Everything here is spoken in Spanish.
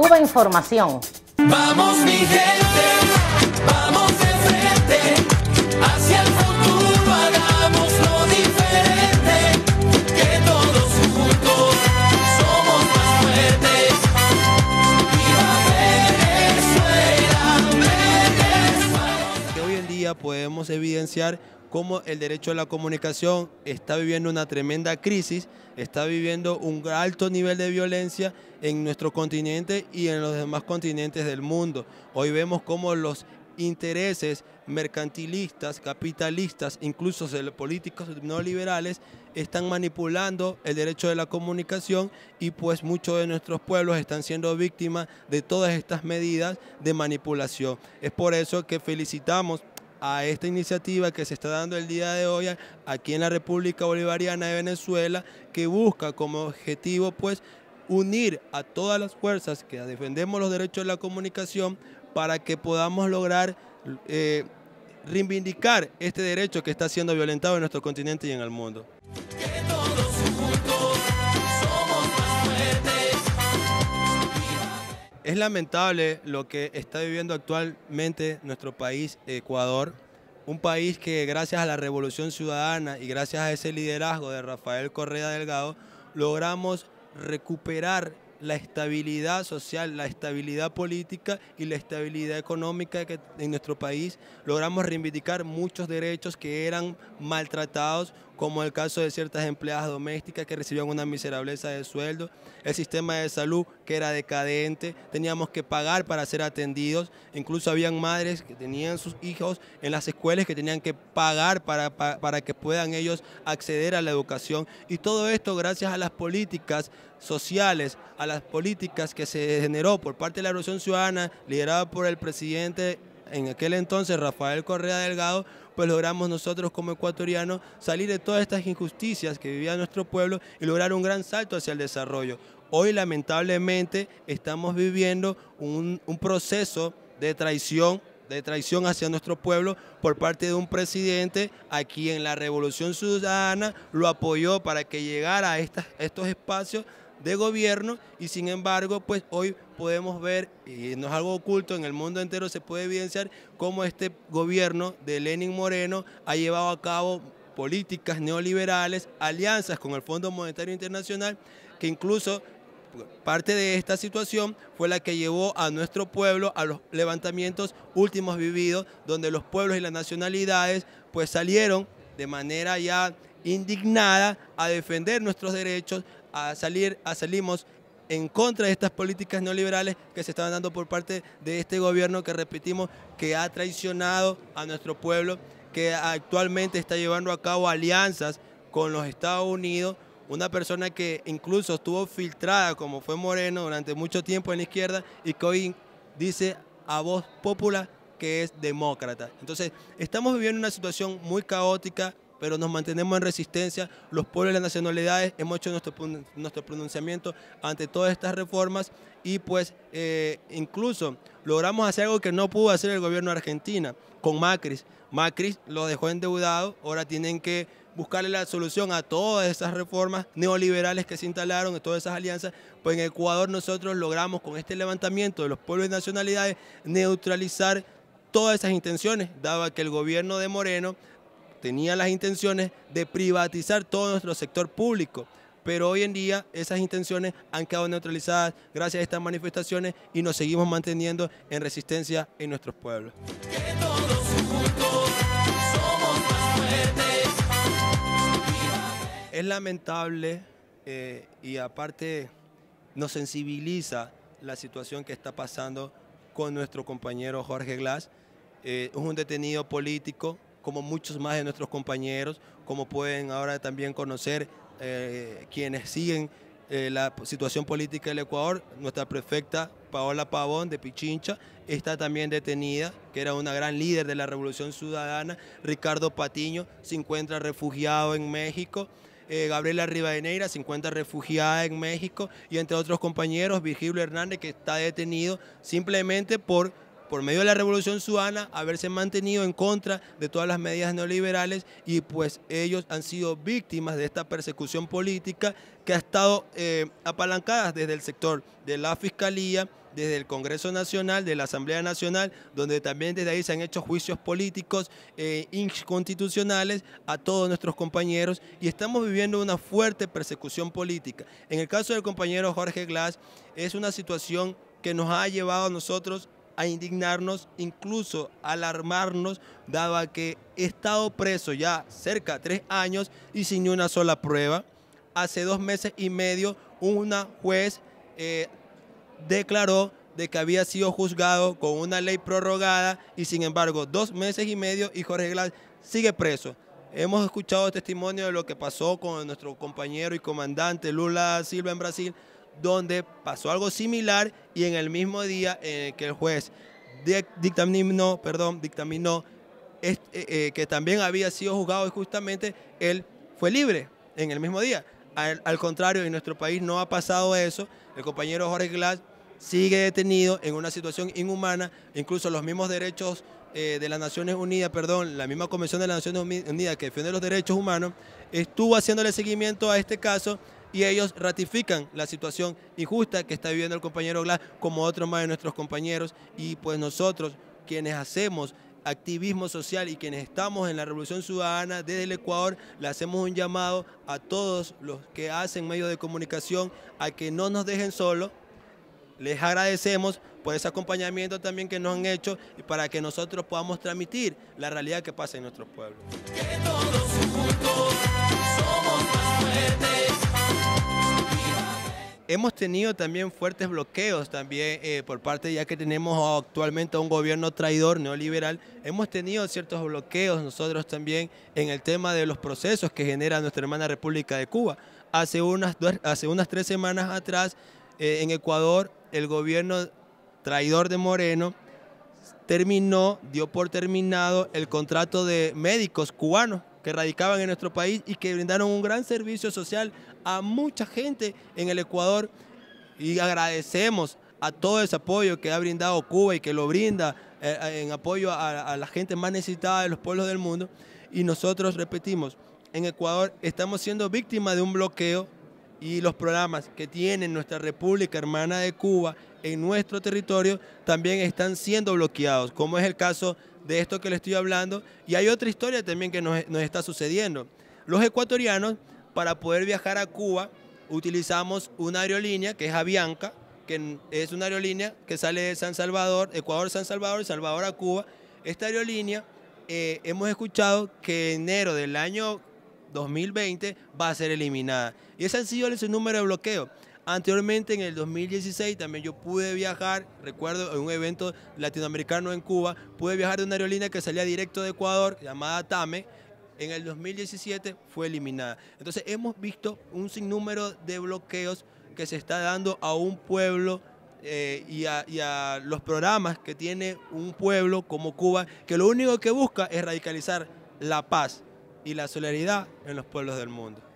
Cuba Información. Vamos mi gente, vamos de frente, hacia el futuro hagamos lo diferente, que todos juntos somos más fuertes. Y hoy en día podemos evidenciar cómo el derecho a la comunicación está viviendo una tremenda crisis, está viviendo un alto nivel de violencia en nuestro continente y en los demás continentes del mundo. Hoy vemos cómo los intereses mercantilistas, capitalistas, incluso políticos neoliberales, están manipulando el derecho de la comunicación y pues muchos de nuestros pueblos están siendo víctimas de todas estas medidas de manipulación. Es por eso que felicitamos a esta iniciativa que se está dando el día de hoy aquí en la República Bolivariana de Venezuela, que busca como objetivo pues unir a todas las fuerzas que defendemos los derechos de la comunicación para que podamos lograr eh, reivindicar este derecho que está siendo violentado en nuestro continente y en el mundo. Es lamentable lo que está viviendo actualmente nuestro país, Ecuador, un país que gracias a la Revolución Ciudadana y gracias a ese liderazgo de Rafael Correa Delgado, logramos recuperar la estabilidad social, la estabilidad política y la estabilidad económica en nuestro país logramos reivindicar muchos derechos que eran maltratados como el caso de ciertas empleadas domésticas que recibían una miserableza de sueldo, el sistema de salud que era decadente, teníamos que pagar para ser atendidos, incluso habían madres que tenían sus hijos en las escuelas que tenían que pagar para, que puedan ellos acceder a la educación y todo esto gracias a las políticas sociales, a las políticas que se generó por parte de la Revolución Ciudadana, liderada por el presidente en aquel entonces Rafael Correa Delgado, pues logramos nosotros como ecuatorianos salir de todas estas injusticias que vivía nuestro pueblo y lograr un gran salto hacia el desarrollo. Hoy lamentablemente estamos viviendo un, proceso de traición de traición hacia nuestro pueblo por parte de un presidente a quien la Revolución Ciudadana lo apoyó para que llegara a estos espacios de gobierno y sin embargo pues hoy podemos ver, y no es algo oculto, en el mundo entero se puede evidenciar cómo este gobierno de Lenin Moreno ha llevado a cabo políticas neoliberales, alianzas con el Fondo Monetario Internacional que incluso Parte de esta situación fue la que llevó a nuestro pueblo a los levantamientos últimos vividos, donde los pueblos y las nacionalidades pues salieron de manera ya indignada a defender nuestros derechos, a salir, a salimos en contra de estas políticas neoliberales que se están dando por parte de este gobierno que repetimos que ha traicionado a nuestro pueblo, que actualmente está llevando a cabo alianzas con los Estados Unidos, una persona que incluso estuvo filtrada como fue Moreno durante mucho tiempo en la izquierda y que hoy dice a voz popular que es demócrata. Entonces, estamos viviendo una situación muy caótica, pero nos mantenemos en resistencia. Los pueblos y las nacionalidades hemos hecho nuestro, nuestro pronunciamiento ante todas estas reformas y pues eh, incluso logramos hacer algo que no pudo hacer el gobierno de Argentina con Macri. Macri lo dejó endeudado, ahora tienen que buscarle la solución a todas esas reformas neoliberales que se instalaron, a todas esas alianzas, pues en Ecuador nosotros logramos con este levantamiento de los pueblos y nacionalidades neutralizar todas esas intenciones, daba que el gobierno de Moreno tenía las intenciones de privatizar todo nuestro sector público. Pero hoy en día esas intenciones han quedado neutralizadas gracias a estas manifestaciones y nos seguimos manteniendo en resistencia en nuestros pueblos. Es lamentable eh, y aparte nos sensibiliza la situación que está pasando con nuestro compañero Jorge Glass. Eh, es un detenido político, como muchos más de nuestros compañeros, como pueden ahora también conocer eh, quienes siguen eh, la situación política del Ecuador, nuestra prefecta Paola Pavón de Pichincha está también detenida, que era una gran líder de la Revolución Ciudadana. Ricardo Patiño se encuentra refugiado en México. Eh, Gabriela Rivadeneira 50 refugiadas en México y entre otros compañeros, Virgilio Hernández que está detenido simplemente por por medio de la revolución suana haberse mantenido en contra de todas las medidas neoliberales y pues ellos han sido víctimas de esta persecución política que ha estado eh, apalancadas apalancada desde el sector de la fiscalía, desde el Congreso Nacional, de la Asamblea Nacional, donde también desde ahí se han hecho juicios políticos eh, inconstitucionales a todos nuestros compañeros y estamos viviendo una fuerte persecución política. En el caso del compañero Jorge Glass, es una situación que nos ha llevado a nosotros a indignarnos, incluso alarmarnos, dado que he estado preso ya cerca de tres años y sin una sola prueba. Hace dos meses y medio, una juez eh, declaró de que había sido juzgado con una ley prorrogada y sin embargo dos meses y medio y Jorge Glass sigue preso. Hemos escuchado testimonio de lo que pasó con nuestro compañero y comandante Lula Silva en Brasil, donde pasó algo similar y en el mismo día que el juez dictaminó, eh, eh, que también había sido juzgado justamente él fue libre en el mismo día. Al, contrario, en nuestro país no ha pasado eso. El compañero Jorge Glass sigue detenido en una situación inhumana, incluso los mismos derechos eh, de las Naciones Unidas, perdón, la misma Comisión de las Naciones Unidas que defiende los derechos humanos, estuvo haciéndole seguimiento a este caso y ellos ratifican la situación injusta que está viviendo el compañero Glass como otros más de nuestros compañeros y pues nosotros quienes hacemos activismo social y quienes estamos en la Revolución Ciudadana desde el Ecuador, le hacemos un llamado a todos los que hacen medios de comunicación a que no nos dejen solos. Les agradecemos por ese acompañamiento también que nos han hecho y para que nosotros podamos transmitir la realidad que pasa en nuestro pueblo. Hemos tenido también fuertes bloqueos también eh, por parte, ya que tenemos actualmente un gobierno traidor neoliberal, hemos tenido ciertos bloqueos nosotros también en el tema de los procesos que genera nuestra hermana República de Cuba. Hace unas, hace unas tres semanas atrás, eh, en Ecuador, el gobierno traidor de Moreno terminó, dio por terminado el contrato de médicos cubanos que radicaban en nuestro país y que brindaron un gran servicio social a mucha gente en el Ecuador. Y agradecemos a todo ese apoyo que ha brindado Cuba y que lo brinda eh, en apoyo a, la gente más necesitada de los pueblos del mundo. Y nosotros, repetimos, en Ecuador estamos siendo víctimas de un bloqueo y los programas que tiene nuestra República Hermana de Cuba en nuestro territorio también están siendo bloqueados, como es el caso de esto que le estoy hablando. Y hay otra historia también que nos, está sucediendo. Los ecuatorianos, para poder viajar a Cuba, utilizamos una aerolínea que es Avianca, que es una aerolínea que sale de San Salvador, Ecuador, San Salvador, Salvador a Cuba. Esta aerolínea eh, hemos escuchado que enero del año 2020 va a ser eliminada. Y es sencillo, sido ese número de bloqueo. Anteriormente, en el 2016, también yo pude viajar, recuerdo, en un evento latinoamericano en Cuba, pude viajar de una aerolínea que salía directo de Ecuador, llamada TAME, en el 2017 fue eliminada. Entonces hemos visto un sinnúmero de bloqueos que se está dando a un pueblo eh, y, a, los programas que tiene un pueblo como Cuba, que lo único que busca es radicalizar la paz y la solidaridad en los pueblos del mundo.